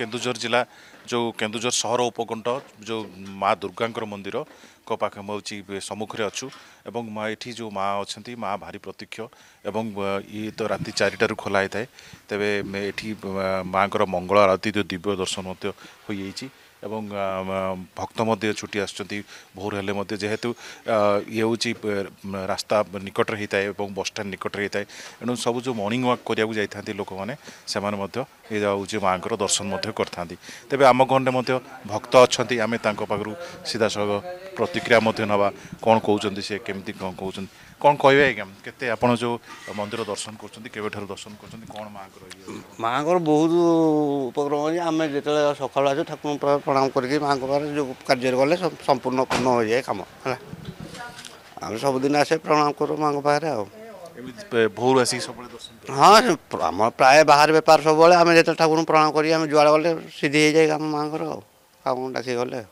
କେନ୍ଦୁଝର ଜିଲ୍ଲା ଯେଉଁ କେନ୍ଦୁଝର ସହର ଉପକଣ୍ଠ ଯେଉଁ ମା ଦୁର୍ଗାଙ୍କର ମନ୍ଦିରଙ୍କ ପାଖ ହେଉଛି ସମ୍ମୁଖରେ ଅଛୁ ଏବଂ ଏଠି ଯେଉଁ ମା ଅଛନ୍ତି ମା ଭାରି ପ୍ରତୀକ୍ଷ ଏବଂ ଇଏ ତ ରାତି ଚାରିଟାରୁ ଖୋଲା ହୋଇଥାଏ ତେବେ ଏଠି ମାଆଙ୍କର ମଙ୍ଗଳ ଆଳତୀ ଯେଉଁ ଦିବ୍ୟ ଦର୍ଶନ ମଧ୍ୟ ହୋଇଯାଇଛି এবং ভক্ত মধ্যে ছুটি আসুচ্ছেন ভোর হলে মধ্যে যেহেতু ইয়ে হচ্ছে রাস্তা নিকটরে হয়ে এবং বসষ্টাণ্ড নিকটরে হয়ে এণু সবু যে মর্নিং ওয়াক করা যাই থাকে লোক মানে সে হচ্ছে মাঙ্কর দর্শন করে থাকে তবে আম মধ্যে ভক্ত অনেক তাঁর পাখু সিধাসলখ প্রতিক্রিয়া নেওয়া কম কৌন সে কমিটি কম কৌন কম কে আজ্ঞা কেতে আপনার যে মন্দির দর্শন করছেন কেবেঠার দর্শন করছেন কম মাঙ্কর মাঙ্কর বহু উপক্রম আমি যেত সকাল আসু ঠাকুর ପ୍ରଣାମ କରିକି ମାଆଙ୍କ ପାଖରେ ଯେଉଁ କାର୍ଯ୍ୟରେ ଗଲେ ସମ୍ପୂର୍ଣ୍ଣ ପୂର୍ଣ୍ଣ ହୋଇଯାଏ କାମ ହେଲା ଆମେ ସବୁଦିନ ଆସେ ପ୍ରଣାମ କରୁ ମାଆଙ୍କ ପାଖରେ ଆଉ ଭୋରୁ ଆସିକି ସବୁବେଳେ ହଁ ଆମ ପ୍ରାୟ ବାହାର ବେପାର ସବୁବେଳେ ଆମେ ଯେତେବେଳେ ଠାକୁରଙ୍କୁ ପ୍ରଣାମ କରି ଆମେ ଯୁଆଡ଼େ ଗଲେ ସିଧି ହେଇଯାଏ କାମ ମାଆଙ୍କର ଆଉ କାମକୁ ଡାକି ଗଲେ ଆଉ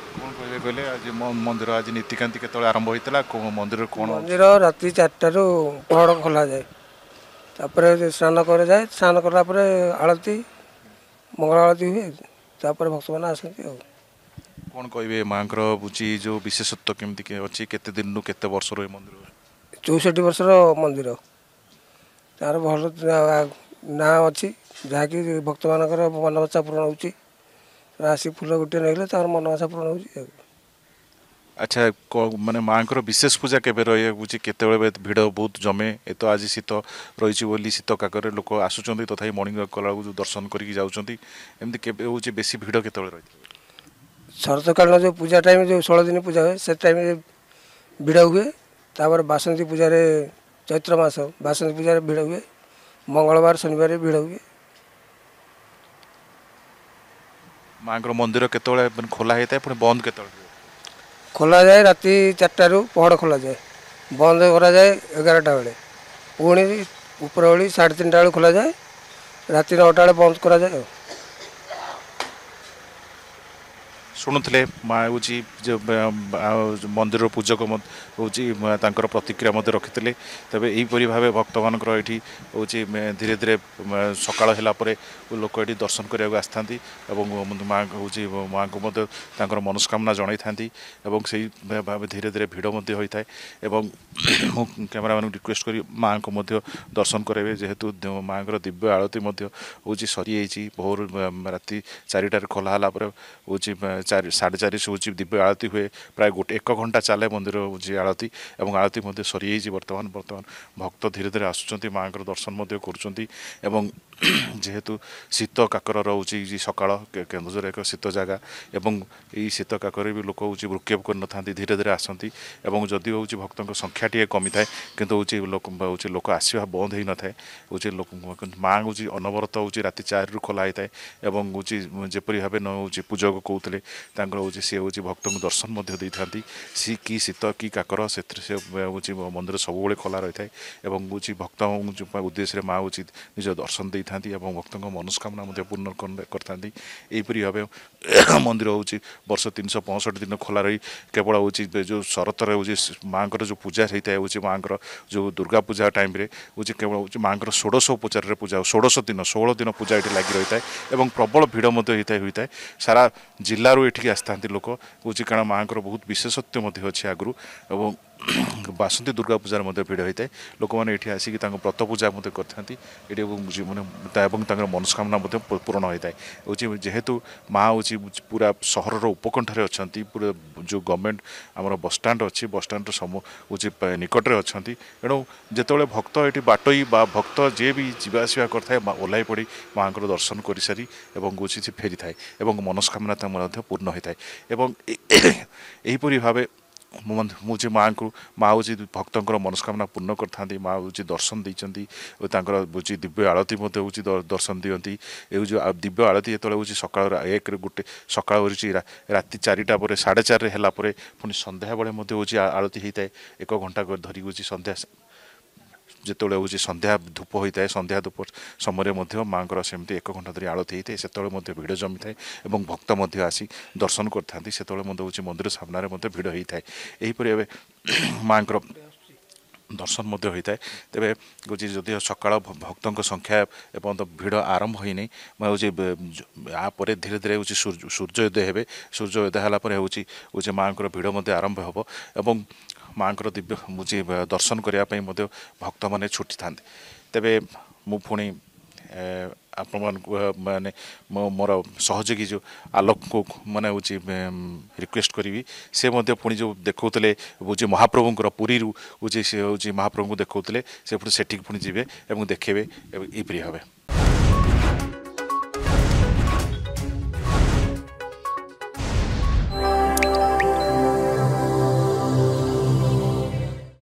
କହିଲେ ଆଜି ମନ୍ଦିର ଆଜି ନୀତିକାନ୍ତି କେତେବେଳେ ଆରମ୍ଭ ହୋଇଥିଲା କେଉଁ ମନ୍ଦିର କ'ଣ ମନ୍ଦିର ରାତି ଚାରିଟାରୁ ପହଡ଼ ଖୋଲାଯାଏ ତାପରେ ସ୍ନାନ କରାଯାଏ ସ୍ନାନ କଲା ପରେ ଆଳତି ମଙ୍ଗଳ ଆଳତି ହୁଏ ତାପରେ ଭକ୍ତମାନେ ଆସନ୍ତି ଆଉ କ'ଣ କହିବେ ମାଆଙ୍କର ବୁଝି ଯେଉଁ ବିଶେଷତ୍ୱ କେମିତି ଅଛି କେତେ ଦିନରୁ କେତେ ବର୍ଷର ଏ ମନ୍ଦିର ଚଉଷଠି ବର୍ଷର ମନ୍ଦିର ତାର ଭଲ ନାଁ ଅଛି ଯାହାକି ଭକ୍ତମାନଙ୍କର ମନବଚ୍ଛା ପୂରଣ ହେଉଛି ଆସି ଫୁଲ ଗୋଟିଏ ନେଇଗଲେ ତାଙ୍କର ମନବାସା ପୂରଣ ହେଉଛି ଆଉ আচ্ছা মানে মাঙ্কর বিশেষ পূজা কেবে রয়ে বুঝি কেতবে ভিড় বহুত জমে এ তো আজ শীত রয়েছে বলে শীত কাকরে লোক আসুচ্ছেন তথাপি মর্নিং ওয়াক কলা বেড়ে দর্শন করি যাচ্ছেন এমনি কেবে হচ্ছে বেশি ভিড় কেতবে রয়েছে শরৎকালীন যে পূজা টাইম যে ষোলো দিন পূজা হয় সে টাইমে ভিড় হুয়ে তাপরে বাসন্তী পূজার চৈত্র মাস বাসন্তী পূজার ভিড় হুয়ে মঙ্গলবার শনিবার ভিড় হুয়ে মাঙ্কর মন্দির কেতবে খোলা হয়ে থাকে পুরো বন্ধ কেতবে ଖୋଲାଯାଏ ରାତି ଚାରିଟାରୁ ପହଡ଼ ଖୋଲାଯାଏ ବନ୍ଦ କରାଯାଏ ଏଗାରଟା ବେଳେ ପୁଣି ଉପରଓଳି ସାଢ଼େ ତିନିଟା ବେଳେ ଖୋଲାଯାଏ ରାତି ନଅଟା ବେଳେ ବନ୍ଦ କରାଯାଏ ଆଉ ଶୁଣୁଥିଲେ ମା ହେଉଛି ମନ୍ଦିରର ପୂଜକ ହେଉଛି ତାଙ୍କର ପ୍ରତିକ୍ରିୟା ମଧ୍ୟ ରଖିଥିଲେ ତେବେ ଏହିପରି ଭାବେ ଭକ୍ତମାନଙ୍କର ଏଇଠି ହେଉଛି ଧୀରେ ଧୀରେ ସକାଳ ହେଲା ପରେ ଲୋକ ଏଠି ଦର୍ଶନ କରିବାକୁ ଆସିଥାନ୍ତି ଏବଂ ମାଆ ହେଉଛି ମାଆଙ୍କୁ ମଧ୍ୟ ତାଙ୍କର ମନସ୍କାମନା ଜଣାଇଥାନ୍ତି ଏବଂ ସେଇ ଭାବେ ଧୀରେ ଧୀରେ ଭିଡ଼ ମଧ୍ୟ ହୋଇଥାଏ ଏବଂ ମୁଁ କ୍ୟାମେରାମାନଙ୍କୁ ରିକ୍ୱେଷ୍ଟ କରି ମାଆଙ୍କୁ ମଧ୍ୟ ଦର୍ଶନ କରାଇବେ ଯେହେତୁ ମାଆଙ୍କର ଦିବ୍ୟ ଆଳତି ମଧ୍ୟ ହେଉଛି ସରିଯାଇଛି ଭୋର ରାତି ଚାରିଟାରେ ଖୋଲା ହେଲା ପରେ ହେଉଛି চারি সাড়ে চারিশে ହେଉଛି ଦିବ୍ୟ ଆଳତୀ ହୁଏ ପ୍ରାୟ ଗୋଟେ ଏକ ଘଣ୍ଟା ଚାଲେ ମନ୍ଦିର ହେଉଛି ଆଳତୀ ଏବଂ ଆଳତୀ ମଧ୍ୟ ସରିଯାଇଛି ବର୍ତ୍ତମାନ ବର୍ତ୍ତମାନ ଭକ୍ତ ଧୀରେ ଧୀରେ ଆସୁଛନ୍ତି ମାଆଙ୍କର ଦର୍ଶନ ମଧ୍ୟ କରୁଛନ୍ତି ଏବଂ ଯେହେତୁ ଶୀତ କାକର ରହୁଛି ସକାଳ କେନ୍ଦୁଝର ଏକ ଶୀତ ଜାଗା ଏବଂ ଏଇ ଶୀତ କାକରରେ ବି ଲୋକ ହେଉଛି ବୃକ୍ଷେପ କରିନଥାନ୍ତି ଧୀରେ ଧୀରେ ଆସନ୍ତି ଏବଂ ଯଦିଓ ହେଉଛି ଭକ୍ତଙ୍କ ସଂଖ୍ୟା ଟିକେ କମିଥାଏ କିନ୍ତୁ ହେଉଛି ଲୋକ ହେଉଛି ଲୋକ ଆସିବା ବନ୍ଦ ହୋଇନଥାଏ ହେଉଛି ଲୋକ ମା ହେଉଛି ଅନବରତ ହେଉଛି ରାତି ଚାରିରୁ ଖୋଲା ହୋଇଥାଏ ଏବଂ ହେଉଛି ଯେପରି ଭାବେ ନ ହେଉଛି ପୂଜକ କହୁଥିଲେ ତାଙ୍କର ହେଉଛି ସିଏ ହେଉଛି ଭକ୍ତଙ୍କୁ ଦର୍ଶନ ମଧ୍ୟ ଦେଇଥାନ୍ତି ସି କି ଶୀତ କି କାକର ସେଥିରେ ସେ ହେଉଛି ମନ୍ଦିର ସବୁବେଳେ ଖୋଲା ରହିଥାଏ ଏବଂ ହେଉଛି ଭକ୍ତ ଉଦ୍ଦେଶ୍ୟରେ ମା ହେଉଛି ନିଜ ଦର୍ଶନ ଦେଇଥାନ୍ତି ଏବଂ ଭକ୍ତଙ୍କ ମନସ୍କାମନା ମଧ୍ୟ ପୂର୍ଣ୍ଣ କରିଥାନ୍ତି ଏହିପରି ଭାବେ ମନ୍ଦିର ହେଉଛି ବର୍ଷ ତିନିଶହ ପଞ୍ଚଷଠି ଦିନ ଖୋଲା ରହି କେବଳ ହେଉଛି ଯେଉଁ ଶରତରେ ହେଉଛି ମାଙ୍କର ଯେଉଁ ପୂଜା ହେଇଥାଏ ହେଉଛି ମାଙ୍କର ଯେଉଁ ଦୁର୍ଗା ପୂଜା ଟାଇମ୍ରେ ହେଉଛି କେବଳ ହେଉଛି ମାଙ୍କର ଷୋଡ଼ଶ ଉପଚାରରେ ପୂଜା ଷୋଡ଼ଶ ଦିନ ଷୋହଳ ଦିନ ପୂଜା ଏଠି ଲାଗି ରହିଥାଏ ଏବଂ ପ୍ରବଳ ଭିଡ଼ ମଧ୍ୟ ହେଇଥାଏ ହୋଇଥାଏ ସାରା ଜିଲ୍ଲାରୁ ବାହାରୁ ଏଠିକି ଆସିଥାନ୍ତି ଲୋକ ହେଉଛି କାରଣ ମାଆଙ୍କର ବହୁତ ବିଶେଷତ୍ୱ ମଧ୍ୟ ଅଛି ଆଗରୁ ଏବଂ ବାସନ୍ତି ଦୁର୍ଗା ପୂଜାରେ ମଧ୍ୟ ଭିଡ଼ ହୋଇଥାଏ ଲୋକମାନେ ଏଠି ଆସିକି ତାଙ୍କ ବ୍ରତ ପୂଜା ମଧ୍ୟ କରିଥାନ୍ତି ଏଠି ମାନେ ଏବଂ ତାଙ୍କର ମନସ୍କାମନା ମଧ୍ୟ ପୂରଣ ହୋଇଥାଏ ହେଉଛି ଯେହେତୁ ମା ହେଉଛି ପୁରା ସହରର ଉପକଣ୍ଠରେ ଅଛନ୍ତି ପୁରା ଯେଉଁ ଗଭର୍ଣ୍ଣମେଣ୍ଟ ଆମର ବସ୍ଷ୍ଟାଣ୍ଡ ଅଛି ବସ୍ଷ୍ଟାଣ୍ଡର ସମ ହେଉଛି ନିକଟରେ ଅଛନ୍ତି ଏଣୁ ଯେତେବେଳେ ଭକ୍ତ ଏଠି ବାଟୋଇ ବା ଭକ୍ତ ଯିଏ ବି ଯିବା ଆସିବା କରିଥାଏ ଓହ୍ଲାଇ ପଡ଼ି ମାଆଙ୍କର ଦର୍ଶନ କରିସାରି ଏବଂ ହେଉଛି ସେ ଫେରିଥାଏ ଏବଂ ମନସ୍କାମନା ମଧ୍ୟ ପୂର୍ଣ୍ଣ ହୋଇଥାଏ ଏବଂ ଏହିପରି ଭାବେ ହେଉଛି ମାଆଙ୍କୁ ମା ହେଉଛି ଭକ୍ତଙ୍କର ମନସ୍କାମନା ପୂର୍ଣ୍ଣ କରିଥାନ୍ତି ମା ହେଉଛି ଦର୍ଶନ ଦେଇଛନ୍ତି ଓ ତାଙ୍କର ହେଉଛି ଦିବ୍ୟ ଆଳତୀ ମଧ୍ୟ ହେଉଛି ଦର୍ଶନ ଦିଅନ୍ତି ଏ ହେଉଛି ଦିବ୍ୟ ଆଳତୀ ଯେତେବେଳେ ହେଉଛି ସକାଳ ଏକରେ ଗୋଟେ ସକାଳ ହେଉଛି ରାତି ଚାରିଟା ପରେ ସାଢ଼େ ଚାରିରେ ହେଲା ପରେ ପୁଣି ସନ୍ଧ୍ୟାବେଳେ ମଧ୍ୟ ହେଉଛି ଆଳତୀ ହୋଇଥାଏ ଏକ ଘଣ୍ଟା ଧରି ହେଉଛି ସନ୍ଧ୍ୟା ଯେତେବେଳେ ହେଉଛି ସନ୍ଧ୍ୟା ଧୂପ ହୋଇଥାଏ ସନ୍ଧ୍ୟା ଧୂପ ସମୟରେ ମଧ୍ୟ ମାଆଙ୍କର ସେମିତି ଏକ ଘଣ୍ଟା ଧରି ଆଳତି ହୋଇଥାଏ ସେତେବେଳେ ମଧ୍ୟ ଭିଡ଼ ଜମିଥାଏ ଏବଂ ଭକ୍ତ ମଧ୍ୟ ଆସି ଦର୍ଶନ କରିଥାନ୍ତି ସେତେବେଳେ ମଧ୍ୟ ହେଉଛି ମନ୍ଦିର ସାମ୍ନାରେ ମଧ୍ୟ ଭିଡ଼ ହୋଇଥାଏ ଏହିପରି ଏବେ ମାଆଙ୍କର ଦର୍ଶନ ମଧ୍ୟ ହୋଇଥାଏ ତେବେ ହେଉଛି ଯଦିଓ ସକାଳ ଭକ୍ତଙ୍କ ସଂଖ୍ୟା ଏପର୍ଯ୍ୟନ୍ତ ଭିଡ଼ ଆରମ୍ଭ ହୋଇନି ହେଉଛି ୟା ପରେ ଧୀରେ ଧୀରେ ହେଉଛି ସୂର୍ଯ୍ୟ ସୂର୍ଯ୍ୟୋଦୟ ହେବେ ସୂର୍ଯ୍ୟୋଦୟ ହେଲା ପରେ ହେଉଛି ହେଉଛି ମାଆଙ୍କର ଭିଡ଼ ମଧ୍ୟ ଆରମ୍ଭ ହେବ ଏବଂ ମାଆଙ୍କର ଦିବ୍ୟ ମୁଜି ଦର୍ଶନ କରିବା ପାଇଁ ମଧ୍ୟ ଭକ୍ତମାନେ ଛୁଟିଥାନ୍ତି ତେବେ ମୁଁ ପୁଣି ଆପଣମାନଙ୍କୁ ମାନେ ମୋ ମୋର ସହଯୋଗୀ ଯେଉଁ ଆଲୋକଙ୍କୁ ମାନେ ହେଉଛି ରିକ୍ୱେଷ୍ଟ କରିବି ସେ ମଧ୍ୟ ପୁଣି ଯେଉଁ ଦେଖାଉଥିଲେ ହେଉଛି ମହାପ୍ରଭୁଙ୍କର ପୁରୀରୁ ହେଉଛି ସେ ହେଉଛି ମହାପ୍ରଭୁଙ୍କୁ ଦେଖାଉଥିଲେ ସେ ପୁଣି ସେଠିକି ପୁଣି ଯିବେ ଏବଂ ଦେଖେଇବେ ଏହିପରି ଭାବେ